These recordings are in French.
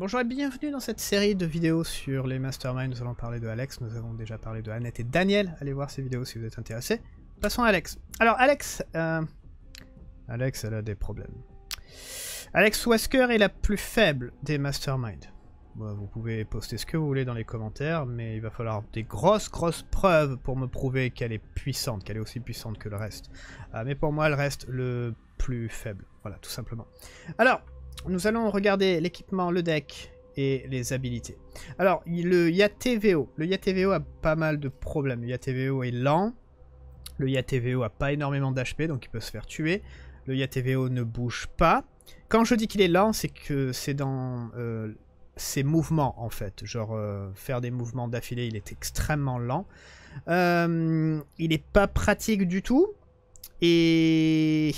Bonjour et bienvenue dans cette série de vidéos sur les masterminds. Nous allons parler de Alex, nous avons déjà parlé de Annette et Daniel. Allez voir ces vidéos si vous êtes intéressés. Passons à Alex. Alors Alex, euh, Alex elle a des problèmes. Alex Wesker est la plus faible des masterminds. vous pouvez poster ce que vous voulez dans les commentaires, mais il va falloir des grosses grosses preuves pour me prouver qu'elle est puissante, qu'elle est aussi puissante que le reste. Euh, mais pour moi elle reste le plus faible, voilà tout simplement. Alors, nous allons regarder l'équipement, le deck et les habilités. Alors, le YATVO. Le YATVO a pas mal de problèmes. Le YATVO est lent. Le YATVO a pas énormément d'HP, donc il peut se faire tuer. Le YATVO ne bouge pas. Quand je dis qu'il est lent, c'est que c'est dans euh, ses mouvements, en fait. Genre, euh, faire des mouvements d'affilée, il est extrêmement lent. Euh, il n'est pas pratique du tout. Et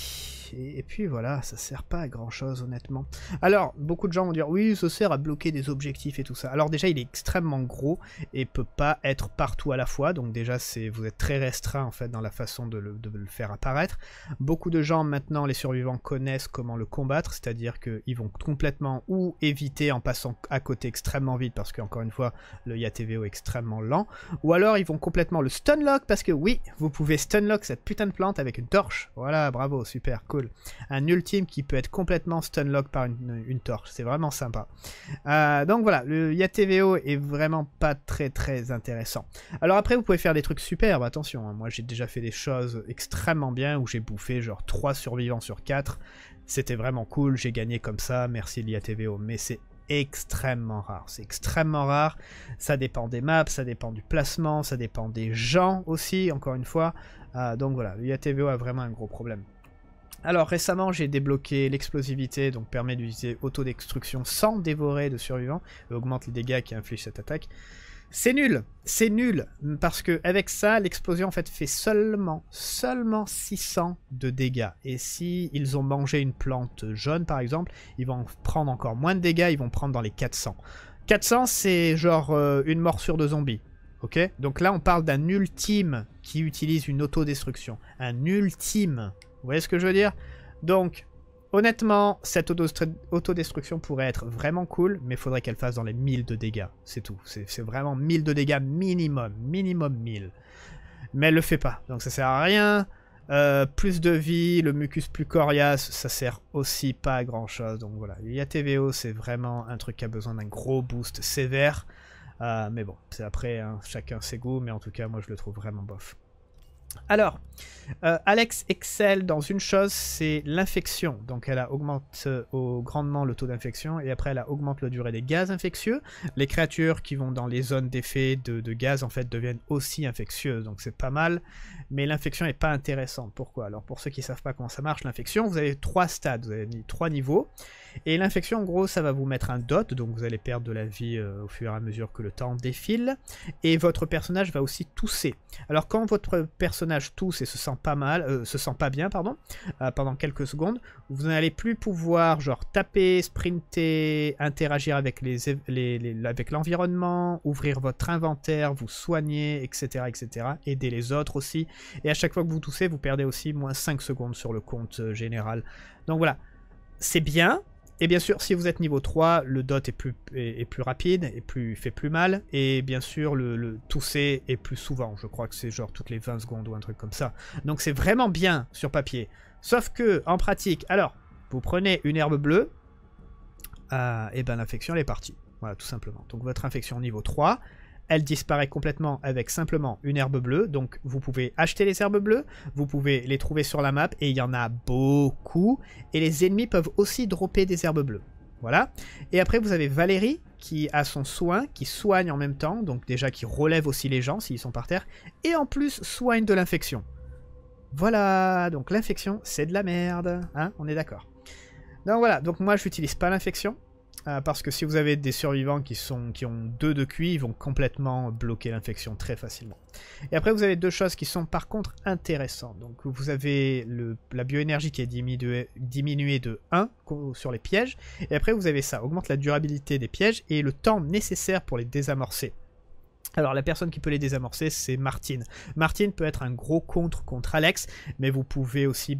et, puis voilà, ça sert pas à grand chose honnêtement. Alors, beaucoup de gens vont dire oui, ça sert à bloquer des objectifs et tout ça. Alors déjà, il est extrêmement gros et peut pas être partout à la fois, donc déjà c'est vous êtes très restreint en fait dans la façon de le, faire apparaître. Beaucoup de gens maintenant, les survivants connaissent comment le combattre, c'est-à-dire qu'ils vont complètement ou éviter en passant à côté extrêmement vite parce qu'encore une fois, le YATVO est extrêmement lent, ou alors ils vont complètement le stunlock parce que oui, vous pouvez stunlock cette putain de plante avec une torche. Voilà, bravo, super, cool. Un ultime qui peut être complètement stunlock par une, torche. C'est vraiment sympa. Euh, donc voilà, le YATVO est vraiment pas très très intéressant. Alors après, vous pouvez faire des trucs superbes. Attention, hein. moi j'ai déjà fait des choses extrêmement bien où j'ai bouffé genre 3 survivants sur 4. C'était vraiment cool, j'ai gagné comme ça. Merci l'IATVO. Mais c'est extrêmement rare. C'est extrêmement rare. Ça dépend des maps, ça dépend du placement, ça dépend des gens aussi, encore une fois. Euh, donc voilà, le a vraiment un gros problème. Alors récemment j'ai débloqué l'explosivité, donc permet d'utiliser autodestruction sans dévorer de survivants, et augmente les dégâts qui infligent cette attaque. C'est nul, c'est nul, parce que avec ça, l'explosion en fait fait seulement, seulement 600 de dégâts. Et si ils ont mangé une plante jaune par exemple, ils vont prendre encore moins de dégâts, ils vont prendre dans les 400. 400 c'est genre euh, une morsure de zombie, ok Donc là on parle d'un ultime qui utilise une autodestruction, un ultime vous voyez ce que je veux dire Donc, honnêtement, cette autodestruction pourrait être vraiment cool, mais il faudrait qu'elle fasse dans les 1000 de dégâts. C'est tout. C'est vraiment 1000 de dégâts minimum. Minimum 1000. Mais elle le fait pas. Donc ça sert à rien. Euh, plus de vie, le mucus plus coriace, ça sert aussi pas à grand chose. Donc voilà, il TVO, c'est vraiment un truc qui a besoin d'un gros boost sévère. Euh, mais bon, c'est après, hein, chacun ses goûts, mais en tout cas, moi je le trouve vraiment bof. Alors, euh, Alex excelle dans une chose, c'est l'infection. Donc elle augmente euh, grandement le taux d'infection et après elle augmente la durée des gaz infectieux. Les créatures qui vont dans les zones d'effet de, gaz en fait deviennent aussi infectieuses, donc c'est pas mal. Mais l'infection n'est pas intéressante. Pourquoi Alors pour ceux qui ne savent pas comment ça marche, l'infection, vous avez trois stades, vous avez trois niveaux. Et l'infection en gros ça va vous mettre un dot, donc vous allez perdre de la vie euh, au fur et à mesure que le temps défile. Et votre personnage va aussi tousser. Alors quand votre personnage tous et se sent pas mal, euh, se sent pas bien, pardon, euh, pendant quelques secondes, vous n'allez plus pouvoir genre taper, sprinter, interagir avec les, avec l'environnement, ouvrir votre inventaire, vous soigner, etc., etc., aider les autres aussi. Et à chaque fois que vous toussez, vous perdez aussi moins 5 secondes sur le compte euh, général. Donc voilà, c'est bien, et bien sûr, si vous êtes niveau 3, le dot est plus, plus rapide, et plus, fait plus mal, et bien sûr, le, tousser est plus souvent. Je crois que c'est genre toutes les 20 secondes ou un truc comme ça. Donc c'est vraiment bien sur papier. Sauf que, en pratique, alors, vous prenez une herbe bleue, euh, et ben l'infection, elle est partie. Voilà, tout simplement. Donc votre infection niveau 3, elle disparaît complètement avec simplement une herbe bleue. Donc vous pouvez acheter les herbes bleues, vous pouvez les trouver sur la map et il y en a beaucoup. Et les ennemis peuvent aussi dropper des herbes bleues. Voilà. Et après vous avez Valérie qui a son soin, qui soigne en même temps, donc déjà qui relève aussi les gens s'ils sont par terre, et en plus soigne de l'infection. Voilà, donc l'infection c'est de la merde, hein. on est d'accord. Donc voilà, donc moi je n'utilise pas l'infection, euh, parce que si vous avez des survivants qui, sont, qui ont deux de QI, ils vont complètement bloquer l'infection très facilement. Et après, vous avez deux choses qui sont par contre intéressantes. Donc, vous avez la bioénergie qui est diminuée, diminuée de 1 sur les pièges. Et après, vous avez ça, augmente la durabilité des pièges et le temps nécessaire pour les désamorcer. Alors la personne qui peut les désamorcer, c'est Martine. Martine peut être un gros contre contre Alex, mais vous pouvez aussi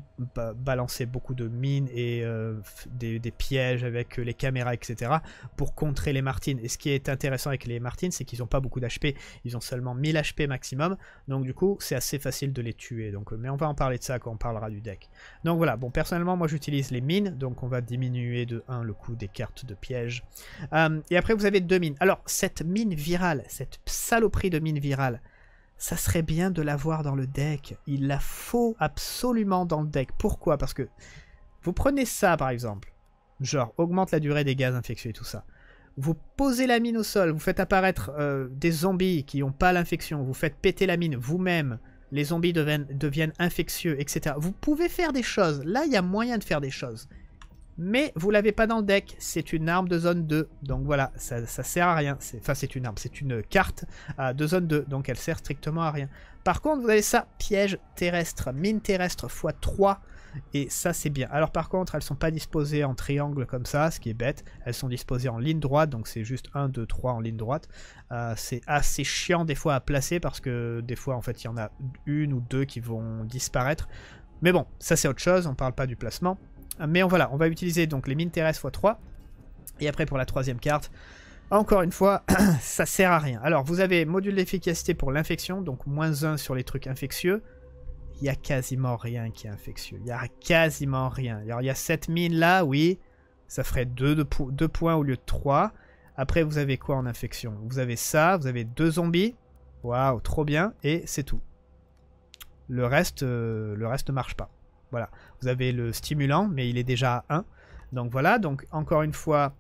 balancer beaucoup de mines et euh, des, pièges avec euh, les caméras, etc. pour contrer les Martines. Et ce qui est intéressant avec les Martines, c'est qu'ils n'ont pas beaucoup d'HP. Ils ont seulement 1000 HP maximum, donc du coup c'est assez facile de les tuer. Donc, euh, mais on va en parler de ça quand on parlera du deck. Donc voilà, bon personnellement moi j'utilise les mines, donc on va diminuer de 1 le coût des cartes de piège. et après vous avez deux mines. Alors cette mine virale, cette saloperie de mine virale. Ça serait bien de l'avoir dans le deck. Il la faut absolument dans le deck. Pourquoi Parce que vous prenez ça par exemple. Genre, augmente la durée des gaz infectieux et tout ça. Vous posez la mine au sol, vous faites apparaître euh, des zombies qui n'ont pas l'infection, vous faites péter la mine vous-même, les zombies deviennent, deviennent infectieux, etc. Vous pouvez faire des choses. Là, il y a moyen de faire des choses. Mais vous l'avez pas dans le deck, c'est une arme de zone 2. Donc voilà, ça, sert à rien. Enfin, c'est une arme, c'est une carte euh, de zone 2, donc elle sert strictement à rien. Par contre, vous avez ça, piège terrestre, mine terrestre x3. Et ça, c'est bien. Alors par contre, elles sont pas disposées en triangle comme ça, ce qui est bête. Elles sont disposées en ligne droite, donc c'est juste 1, 2, 3 en ligne droite. Euh, c'est assez chiant des fois à placer parce que des fois, en fait, il y en a une ou deux qui vont disparaître. Mais bon, ça c'est autre chose, on parle pas du placement. Mais voilà, on va utiliser donc les mines terrestres x3. Et après pour la troisième carte, encore une fois, ça sert à rien. Alors vous avez module d'efficacité pour l'infection, donc moins 1 sur les trucs infectieux. Il n'y a quasiment rien qui est infectieux. Il n'y a quasiment rien. Alors il y a cette mine là, oui, ça ferait 2, points au lieu de 3. Après vous avez quoi en infection Vous avez ça, vous avez deux zombies. Waouh, trop bien, et c'est tout. Le reste, euh, le reste ne marche pas. Voilà, vous avez le stimulant, mais il est déjà à 1. Donc voilà, donc encore une fois,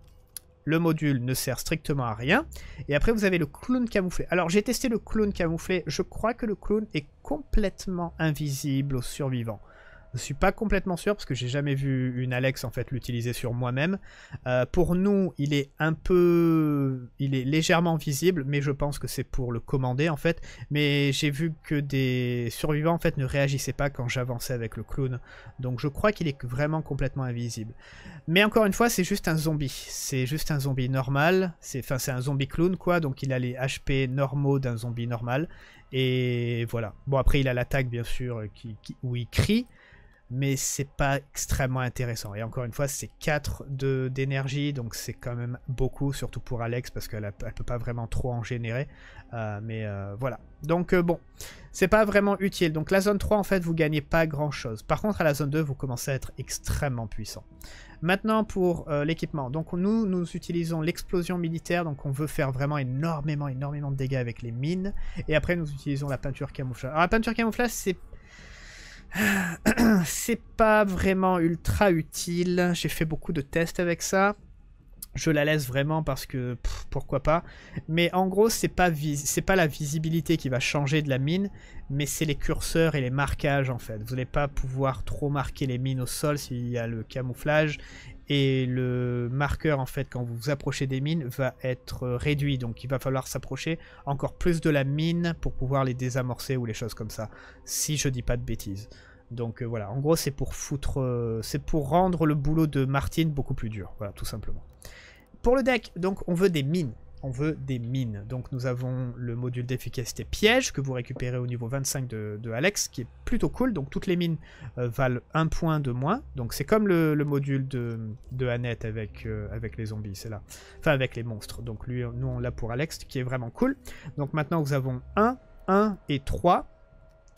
le module ne sert strictement à rien. Et après, vous avez le clown camouflé. Alors, j'ai testé le clown camouflé. Je crois que le clown est complètement invisible aux survivants. Je ne suis pas complètement sûr parce que j'ai jamais vu une Alex en fait l'utiliser sur moi-même. Euh, pour nous, il est un peu, il est légèrement visible, mais je pense que c'est pour le commander en fait. Mais j'ai vu que des survivants en fait ne réagissaient pas quand j'avançais avec le clown, donc je crois qu'il est vraiment complètement invisible. Mais encore une fois, c'est juste un zombie, c'est juste un zombie normal, c'est, enfin c'est un zombie clown quoi, donc il a les HP normaux d'un zombie normal. Et voilà. Bon après il a l'attaque bien sûr qui, où il crie, mais c'est pas extrêmement intéressant. Et encore une fois, c'est 4 d'énergie, donc c'est quand même beaucoup, surtout pour Alex, parce qu'elle ne peut pas vraiment trop en générer. Euh, mais euh, voilà. Donc euh, bon, c'est pas vraiment utile. Donc la zone 3, en fait, vous gagnez pas grand-chose. Par contre, à la zone 2, vous commencez à être extrêmement puissant. Maintenant pour l'équipement. Donc nous, nous utilisons l'explosion militaire, donc on veut faire vraiment énormément, énormément de dégâts avec les mines. Et après, nous utilisons la peinture camouflage. Alors la peinture camouflage, c'est C'est pas vraiment ultra utile. J'ai fait beaucoup de tests avec ça. Je la laisse vraiment parce que pourquoi pas. Mais en gros, c'est pas, c'est pas la visibilité qui va changer de la mine, mais c'est les curseurs et les marquages en fait. Vous n'allez pas pouvoir trop marquer les mines au sol s'il y a le camouflage et le marqueur en fait quand vous vous approchez des mines va être réduit donc il va falloir s'approcher encore plus de la mine pour pouvoir les désamorcer ou les choses comme ça si je dis pas de bêtises donc euh, voilà en gros c'est pour foutre euh, c'est pour rendre le boulot de Martine beaucoup plus dur voilà tout simplement pour le deck donc on veut des mines on veut des mines. Donc nous avons le module d'efficacité piège que vous récupérez au niveau 25 de, Alex, qui est plutôt cool. Donc toutes les mines euh, valent un point de moins. Donc c'est comme le, module de, de Annette avec, euh, avec les zombies, c'est là. Enfin avec les monstres. Donc lui, nous on l'a pour Alex, qui est vraiment cool. Donc maintenant nous avons 1, 1 et 3.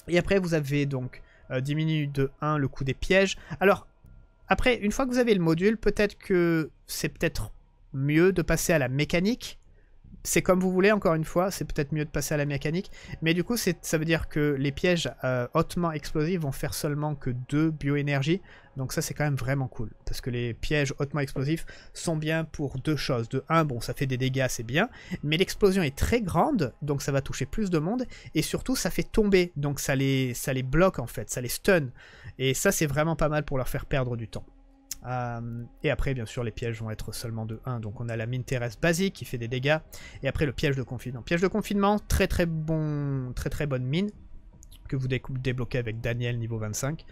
Et après vous avez donc euh, diminué de 1 le coût des pièges. Alors après, une fois que vous avez le module, peut-être que c'est peut-être mieux de passer à la mécanique c'est comme vous voulez, encore une fois, c'est peut-être mieux de passer à la mécanique. Mais du coup, ça veut dire que les pièges euh, hautement explosifs vont faire seulement que deux bioénergie. Donc ça, c'est quand même vraiment cool. Parce que les pièges hautement explosifs sont bien pour deux choses. De un, bon, ça fait des dégâts, c'est bien. Mais l'explosion est très grande, donc ça va toucher plus de monde. Et surtout, ça fait tomber. Donc ça les, ça les bloque, en fait. Ça les stun. Et ça, c'est vraiment pas mal pour leur faire perdre du temps. Euh, et après, bien sûr, les pièges vont être seulement de 1. Donc on a la mine terrestre basique qui fait des dégâts. Et après le piège de confinement. Piège de confinement, très très bon, très très bonne mine que vous débloquez avec Daniel niveau 25.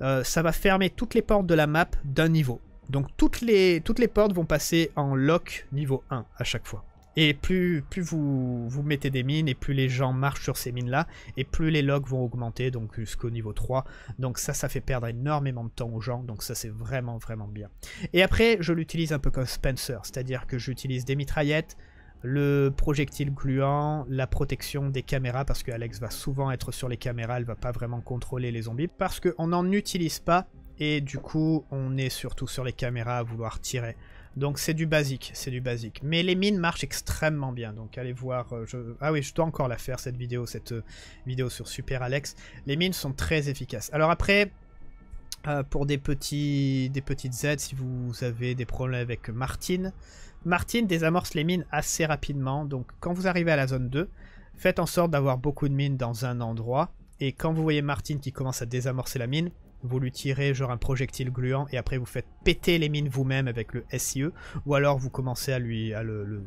Euh, ça va fermer toutes les portes de la map d'un niveau. Donc toutes les, toutes les portes vont passer en lock niveau 1 à chaque fois. Et plus, plus vous, vous mettez des mines et plus les gens marchent sur ces mines-là, et plus les logs vont augmenter, donc jusqu'au niveau 3. Donc ça, ça fait perdre énormément de temps aux gens, donc ça c'est vraiment vraiment bien. Et après, je l'utilise un peu comme Spencer, c'est-à-dire que j'utilise des mitraillettes, le projectile gluant, la protection des caméras, parce que Alex va souvent être sur les caméras, elle va pas vraiment contrôler les zombies, parce qu'on n'en utilise pas, et du coup on est surtout sur les caméras à vouloir tirer. Donc c'est du basique, c'est du basique. Mais les mines marchent extrêmement bien, donc allez voir. Euh, je... Ah oui, je dois encore la faire cette vidéo, cette euh, vidéo sur Super Alex. Les mines sont très efficaces. Alors après, euh, pour des, petits, des petites aides, si vous avez des problèmes avec Martine, Martine désamorce les mines assez rapidement. Donc quand vous arrivez à la zone 2, faites en sorte d'avoir beaucoup de mines dans un endroit. Et quand vous voyez Martine qui commence à désamorcer la mine, vous lui tirez genre un projectile gluant et après vous faites péter les mines vous-même avec le SIE, ou alors vous commencez à lui à le,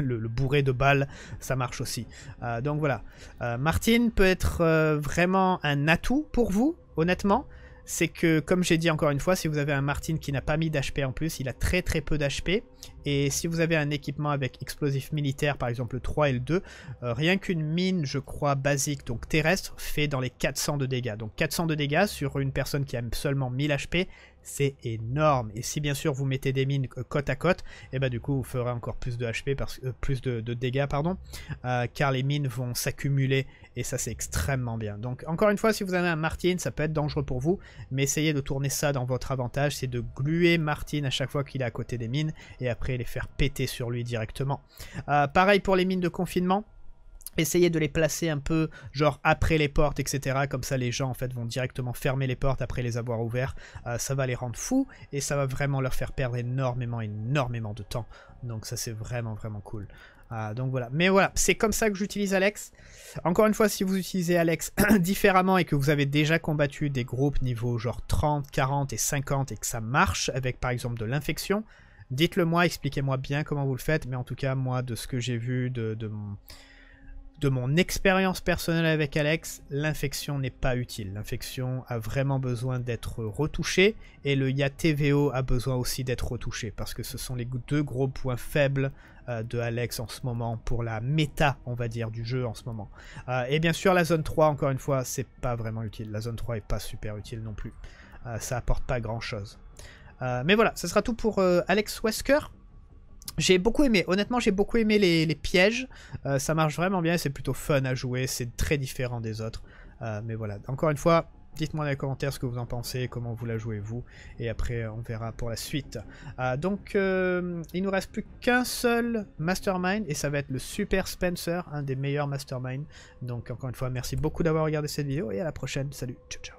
le, bourrer de balles, ça marche aussi. Euh, donc voilà, euh, Martine peut être euh, vraiment un atout pour vous, honnêtement c'est que, comme j'ai dit encore une fois, si vous avez un Martin qui n'a pas mis d'HP en plus, il a très très peu d'HP. Et si vous avez un équipement avec explosif militaire, par exemple le 3 et le 2, euh, rien qu'une mine, je crois, basique, donc terrestre, fait dans les 400 de dégâts. Donc 400 de dégâts sur une personne qui a seulement 1000 HP, c'est énorme. Et si bien sûr vous mettez des mines euh, côte à côte, et eh bah ben, du coup vous ferez encore plus de HP, parce, que euh, plus de, dégâts, pardon, euh, car les mines vont s'accumuler et ça c'est extrêmement bien. Donc encore une fois, si vous avez un Martin, ça peut être dangereux pour vous, mais essayez de tourner ça dans votre avantage, c'est de gluer Martin à chaque fois qu'il est à côté des mines et après les faire péter sur lui directement. pareil pour les mines de confinement. Essayez de les placer un peu, genre après les portes, etc. Comme ça, les gens en fait vont directement fermer les portes après les avoir ouverts. Euh, ça va les rendre fous et ça va vraiment leur faire perdre énormément, énormément de temps. Donc ça, c'est vraiment, vraiment cool. Euh, donc voilà. Mais voilà, c'est comme ça que j'utilise Alex. Encore une fois, si vous utilisez Alex différemment et que vous avez déjà combattu des groupes niveau genre 30, 40 et 50 et que ça marche avec par exemple de l'infection, dites-le moi, expliquez-moi bien comment vous le faites. Mais en tout cas, moi, de ce que j'ai vu de, de mon de mon expérience personnelle avec Alex, l'infection n'est pas utile. L'infection a vraiment besoin d'être retouchée et le YATVO a besoin aussi d'être retouché parce que ce sont les deux gros points faibles euh, de Alex en ce moment pour la méta, on va dire, du jeu en ce moment. Euh, et bien sûr, la zone 3, encore une fois, c'est pas vraiment utile. La zone 3 est pas super utile non plus. Euh, ça apporte pas grand chose. mais voilà, ce sera tout pour Alex Wesker. J'ai beaucoup aimé, honnêtement j'ai beaucoup aimé les, pièges, euh, ça marche vraiment bien, c'est plutôt fun à jouer, c'est très différent des autres. Euh, mais voilà, encore une fois, dites-moi dans les commentaires ce que vous en pensez, comment vous la jouez vous, et après on verra pour la suite. Euh, donc il nous reste plus qu'un seul mastermind, et ça va être le Super Spencer, un des meilleurs masterminds. Donc encore une fois, merci beaucoup d'avoir regardé cette vidéo, et à la prochaine, salut, ciao ciao.